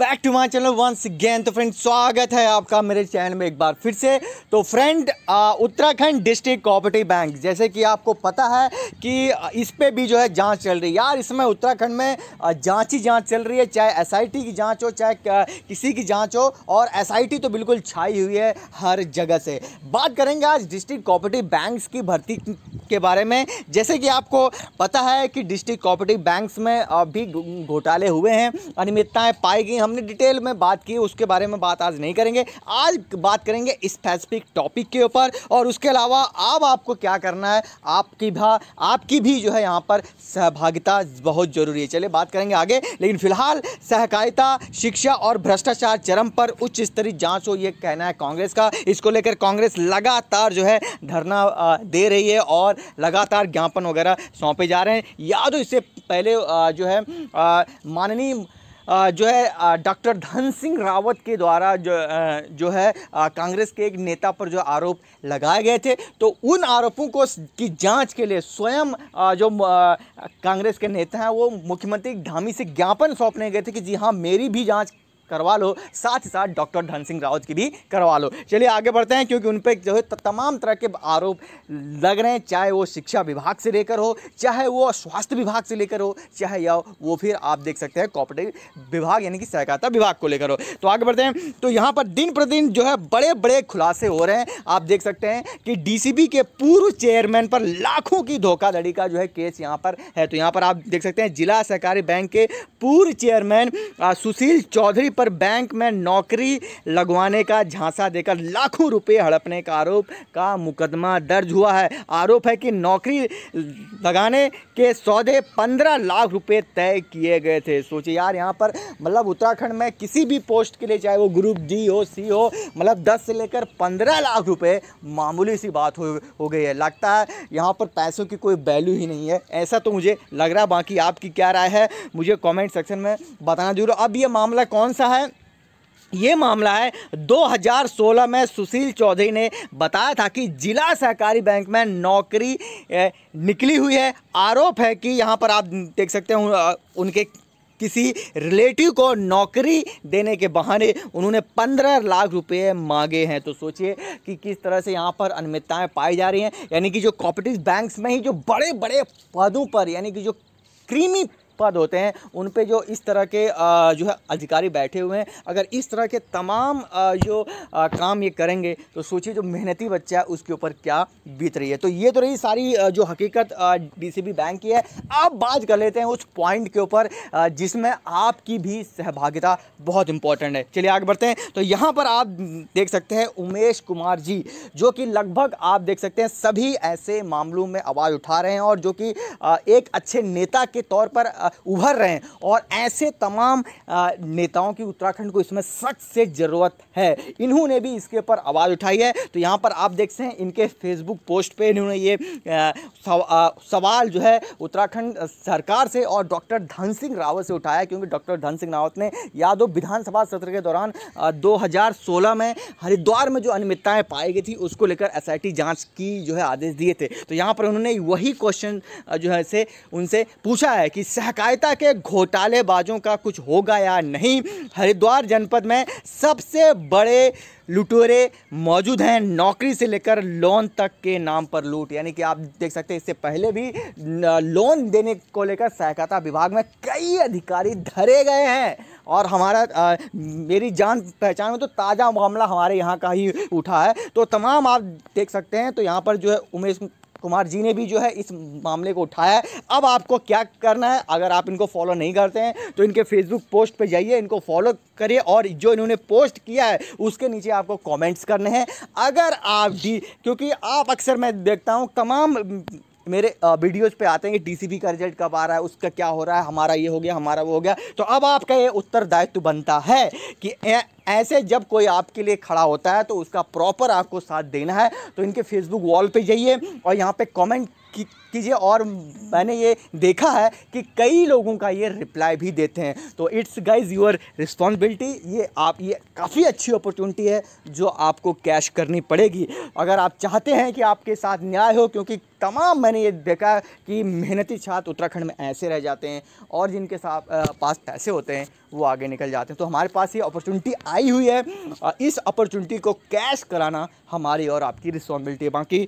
back to my channel once again तो friend स्वागत है आपका मेरे चैनल में एक बार फिर से तो friend Uttarakhand district cooperative bank जैसे कि आपको पता है कि इस पर भी जो है जांच चल रही है यार इस समय उत्तराखंड में जांच ही जांच चल रही है चाहे एसआईटी की जांच हो चाहे किसी की जाँच हो और एस तो बिल्कुल छाई हुई है हर जगह से बात करेंगे आज डिस्ट्रिक्ट कोऑपरेटिव बैंक की भर्ती के बारे में जैसे कि आपको पता है कि डिस्ट्रिक्ट कोऑपरेटिव बैंक्स में भी घोटाले हुए हैं अनियमितताएँ पाई गई हमने डिटेल में बात की उसके बारे में बात आज नहीं करेंगे आज बात करेंगे स्पेसिफिक टॉपिक के ऊपर और उसके अलावा अब आपको क्या करना है आपकी भा आपकी भी जो है यहाँ पर सहभागिता बहुत ज़रूरी है चलिए बात करेंगे आगे लेकिन फिलहाल सहकारिता शिक्षा और भ्रष्टाचार चरम पर उच्च स्तरीय जाँच हो ये कहना है कांग्रेस का इसको लेकर कांग्रेस लगातार जो है धरना दे रही है और लगातार ज्ञापन वगैरह सौंपे जा रहे हैं या तो इससे पहले जो है माननीय जो है डॉक्टर धन सिंह रावत के द्वारा जो जो है कांग्रेस के एक नेता पर जो आरोप लगाए गए थे तो उन आरोपों को की जांच के लिए स्वयं जो कांग्रेस के नेता हैं वो मुख्यमंत्री धामी से ज्ञापन सौंपने गए थे कि जी हाँ मेरी भी जांच करवा लो साथ ही साथ डॉक्टर धन सिंह रावत की भी करवा लो चलिए आगे बढ़ते हैं क्योंकि उन पर जो है तमाम तरह के आरोप लग रहे हैं चाहे वो शिक्षा विभाग से लेकर हो चाहे वो स्वास्थ्य विभाग से लेकर हो चाहे या वो फिर आप देख सकते हैं कॉपरेटिव विभाग यानी कि सहकारिता विभाग को लेकर हो तो आगे बढ़ते हैं तो यहाँ पर दिन प्रतिदिन जो है बड़े बड़े खुलासे हो रहे हैं आप देख सकते हैं कि डी के पूर्व चेयरमैन पर लाखों की धोखाधड़ी का जो है केस यहाँ पर है तो यहाँ पर आप देख सकते हैं जिला सहकारी बैंक के पूर्व चेयरमैन सुशील चौधरी पर बैंक में नौकरी लगवाने का झांसा देकर लाखों रुपए हड़पने का आरोप का मुकदमा दर्ज हुआ है आरोप है कि नौकरी लगाने के सौदे पंद्रह लाख रुपए तय किए गए थे सोचिए यार यहाँ पर मतलब उत्तराखंड में किसी भी पोस्ट के लिए चाहे वो ग्रुप डी हो सी हो मतलब दस से लेकर पंद्रह लाख रुपए मामूली सी बात हो हो गई है लगता है यहाँ पर पैसों की कोई वैल्यू ही नहीं है ऐसा तो मुझे लग रहा है बाकी आपकी क्या राय है मुझे कमेंट सेक्शन में बताना जरूर अब ये मामला कौन सा मामला है ये मामला है 2016 में सुशील चौधरी ने बताया था कि जिला सहकारी बैंक में नौकरी निकली हुई है आरोप है कि यहाँ पर आप देख सकते हैं उनके किसी रिलेटिव को नौकरी देने के बहाने उन्होंने पंद्रह लाख रुपए मांगे हैं तो सोचिए कि किस तरह से यहाँ पर अनियमितताएँ पाई जा रही हैं यानी कि जो कॉपरेटिव बैंक्स में ही जो बड़े बड़े पदों पर यानी कि जो क्रीमी पद होते हैं उन पर जो इस तरह के जो है अधिकारी बैठे हुए हैं अगर इस तरह के तमाम जो काम ये करेंगे तो सोचिए जो मेहनती बच्चा है उसके ऊपर क्या बीत रही है तो ये तो रही सारी जो हकीकत डीसीबी बैंक की है अब बात कर लेते हैं उस पॉइंट के ऊपर जिसमें आपकी भी सहभागिता बहुत इंपॉर्टेंट है चलिए आगे बढ़ते हैं तो यहाँ पर आप देख सकते हैं उमेश कुमार जी जो कि लगभग आप देख सकते हैं सभी ऐसे मामलों में आवाज़ उठा रहे हैं और जो कि एक अच्छे नेता के तौर पर उभर रहे हैं और ऐसे तमाम नेताओं की उत्तराखंड को इसमें सच से ज़रूरत है इन्होंने भी इसके ऊपर आवाज़ उठाई है तो यहाँ पर आप देख सकते हैं इनके फेसबुक पोस्ट पे इन्होंने ये सवाल जो है उत्तराखंड सरकार से और डॉक्टर धन सिंह रावत से उठाया क्योंकि डॉक्टर धन सिंह रावत ने यादव विधानसभा सत्र के दौरान 2016 में हरिद्वार में जो अनियमितताएं पाई गई थी उसको लेकर एसआईटी जांच की जो है आदेश दिए थे तो यहाँ पर उन्होंने वही क्वेश्चन जो है से उनसे पूछा है कि सहकार बाकायदा के घोटालेबाजों का कुछ होगा या नहीं हरिद्वार जनपद में सबसे बड़े लुटेरे मौजूद हैं नौकरी से लेकर लोन तक के नाम पर लूट यानी कि आप देख सकते हैं इससे पहले भी लोन देने को लेकर सहकारिता विभाग में कई अधिकारी धरे गए हैं और हमारा आ, मेरी जान पहचान में तो ताज़ा मामला हमारे यहाँ का ही उठा है तो तमाम आप देख सकते हैं तो यहाँ पर जो है उमेश कुमार जी ने भी जो है इस मामले को उठाया है अब आपको क्या करना है अगर आप इनको फॉलो नहीं करते हैं तो इनके फेसबुक पोस्ट पे जाइए इनको फॉलो करिए और जो इन्होंने पोस्ट किया है उसके नीचे आपको कमेंट्स करने हैं अगर आप डी क्योंकि आप अक्सर मैं देखता हूँ तमाम मेरे वीडियोज पे आते हैं कि टीसीबी का रिजल्ट कब आ रहा है उसका क्या हो रहा है हमारा ये हो गया हमारा वो हो गया तो अब आपका ये उत्तरदायित्व बनता है कि ऐसे जब कोई आपके लिए खड़ा होता है तो उसका प्रॉपर आपको साथ देना है तो इनके फेसबुक वॉल पे जाइए और यहाँ पे कमेंट कीजिए और मैंने ये देखा है कि कई लोगों का ये रिप्लाई भी देते हैं तो इट्स गाइज योर रिस्पॉन्सिबिलिटी ये आप ये काफ़ी अच्छी अपॉर्चुनिटी है जो आपको कैश करनी पड़ेगी अगर आप चाहते हैं कि आपके साथ न्याय हो क्योंकि तमाम मैंने ये देखा कि मेहनती छात्र उत्तराखंड में ऐसे रह जाते हैं और जिनके साथ पास पैसे होते हैं वो आगे निकल जाते हैं तो हमारे पास ये अपॉर्चुनिटी आई आई हुई है इस अपॉर्चुनिटी को कैश कराना हमारी और आपकी रिस्पॉन्सिबिलिटी है बाकी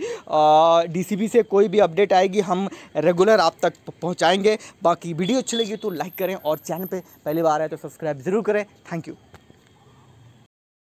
डीसीबी से कोई भी अपडेट आएगी हम रेगुलर आप तक पहुँचाएँगे बाकी वीडियो अच्छी लगी तो लाइक करें और चैनल पर पहली बार आए तो सब्सक्राइब ज़रूर करें थैंक यू